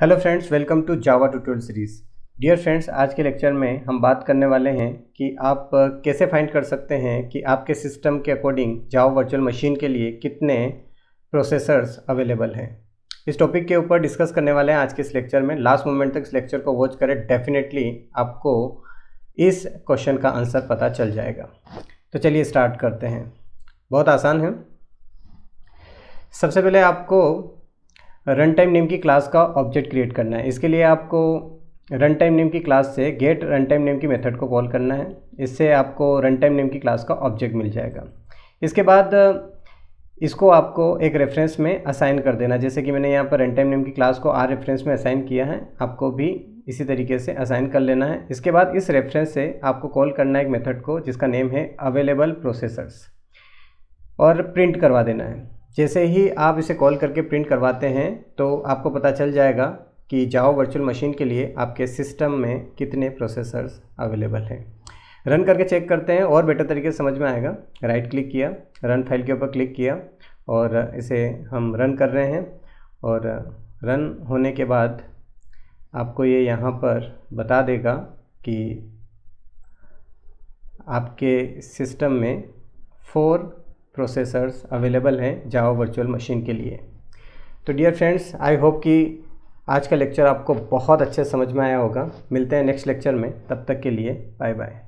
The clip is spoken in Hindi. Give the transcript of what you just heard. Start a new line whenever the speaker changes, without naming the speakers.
hello friends welcome to Java tutorial series dear friends आज के लेक्चर में हम बात करने वाले हैं कि आप कैसे फाइंड कर सकते हैं कि आपके सिस्टम के अकॉर्डिंग जावा वर्चुअल मशीन के लिए कितने प्रोसेसर्स अवेलेबल हैं इस टॉपिक के ऊपर डिस्कस करने वाले हैं आज के इस लेक्चर में लास्ट मोमेंट तक इस लेक्चर को वॉच करें डेफिनेटली आपको इस क्वेश्चन का आंसर पता चल जाएगा तो चलिए स्टार्ट करते हैं बहुत आसान है सबसे पहले आपको रन टाइम नेम की क्लास का ऑब्जेक्ट क्रिएट करना है इसके लिए आपको रन टाइम नेम की क्लास से गेट रन टाइम नेम की मेथड को कॉल करना है इससे आपको रन टाइम नेम की क्लास का ऑब्जेक्ट मिल जाएगा इसके बाद इसको आपको एक रेफरेंस में असाइन कर देना जैसे कि मैंने यहाँ पर रन टाइम नेम की क्लास को आर रेफरेंस में असाइन किया है आपको भी इसी तरीके से असाइन कर लेना है इसके बाद इस रेफरेंस से आपको कॉल करना है एक मेथड को जिसका नेम है अवेलेबल प्रोसेसर्स और प्रिंट करवा देना है जैसे ही आप इसे कॉल करके प्रिंट करवाते हैं तो आपको पता चल जाएगा कि जाओ वर्चुअल मशीन के लिए आपके सिस्टम में कितने प्रोसेसर्स अवेलेबल हैं रन करके चेक करते हैं और बेटर तरीके से समझ में आएगा राइट क्लिक किया रन फाइल के ऊपर क्लिक किया और इसे हम रन कर रहे हैं और रन होने के बाद आपको ये यहाँ पर बता देगा कि आपके सिस्टम में फोर प्रोसेसर्स अवेलेबल हैं जावा वर्चुअल मशीन के लिए तो डियर फ्रेंड्स आई होप कि आज का लेक्चर आपको बहुत अच्छे समझ में आया होगा मिलते हैं नेक्स्ट लेक्चर में तब तक के लिए बाय बाय